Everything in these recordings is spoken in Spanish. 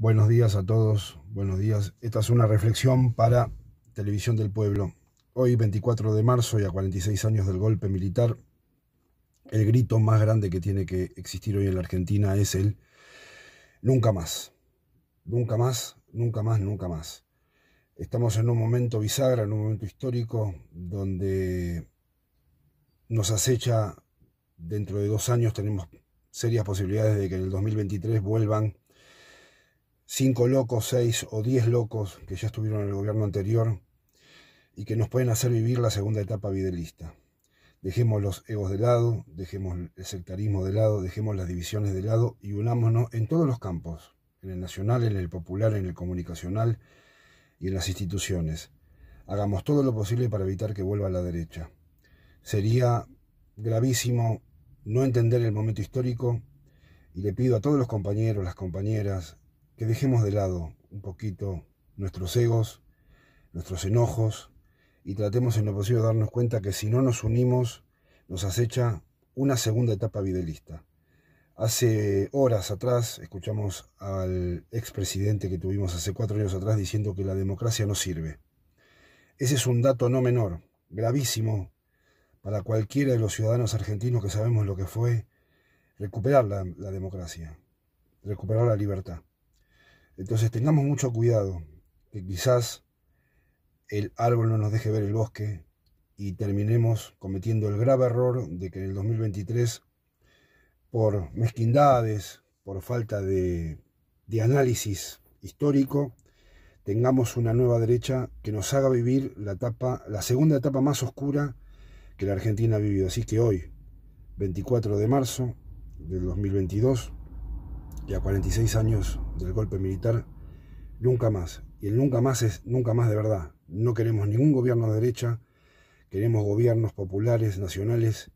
Buenos días a todos, buenos días. Esta es una reflexión para Televisión del Pueblo. Hoy, 24 de marzo y a 46 años del golpe militar, el grito más grande que tiene que existir hoy en la Argentina es el nunca más, nunca más, nunca más, nunca más. Estamos en un momento bisagra, en un momento histórico, donde nos acecha, dentro de dos años tenemos serias posibilidades de que en el 2023 vuelvan cinco locos, seis o diez locos que ya estuvieron en el gobierno anterior y que nos pueden hacer vivir la segunda etapa videlista. Dejemos los egos de lado, dejemos el sectarismo de lado, dejemos las divisiones de lado y unámonos en todos los campos, en el nacional, en el popular, en el comunicacional y en las instituciones. Hagamos todo lo posible para evitar que vuelva a la derecha. Sería gravísimo no entender el momento histórico y le pido a todos los compañeros, las compañeras, que dejemos de lado un poquito nuestros egos, nuestros enojos, y tratemos en lo posible de darnos cuenta que si no nos unimos, nos acecha una segunda etapa videlista. Hace horas atrás escuchamos al expresidente que tuvimos hace cuatro años atrás diciendo que la democracia no sirve. Ese es un dato no menor, gravísimo, para cualquiera de los ciudadanos argentinos que sabemos lo que fue recuperar la, la democracia, recuperar la libertad. Entonces tengamos mucho cuidado, que quizás el árbol no nos deje ver el bosque y terminemos cometiendo el grave error de que en el 2023, por mezquindades, por falta de, análisis histórico, tengamos una nueva derecha que nos haga vivir la, etapa, la segunda etapa más oscura que la Argentina ha vivido. Así que hoy, 24 de marzo del 2022, y a 46 años del golpe militar, nunca más. Y el nunca más es nunca más de verdad. No queremos ningún gobierno de derecha, queremos gobiernos populares, nacionales,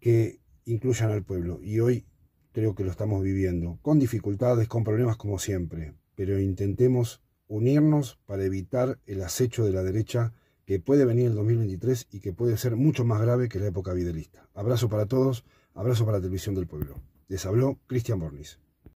que incluyan al pueblo. Y hoy creo que lo estamos viviendo, con dificultades, con problemas como siempre, pero intentemos unirnos para evitar el acecho de la derecha que puede venir en 2023 y que puede ser mucho más grave que la época videlista. Abrazo para todos, abrazo para la Televisión del Pueblo. Les habló Cristian Bornis.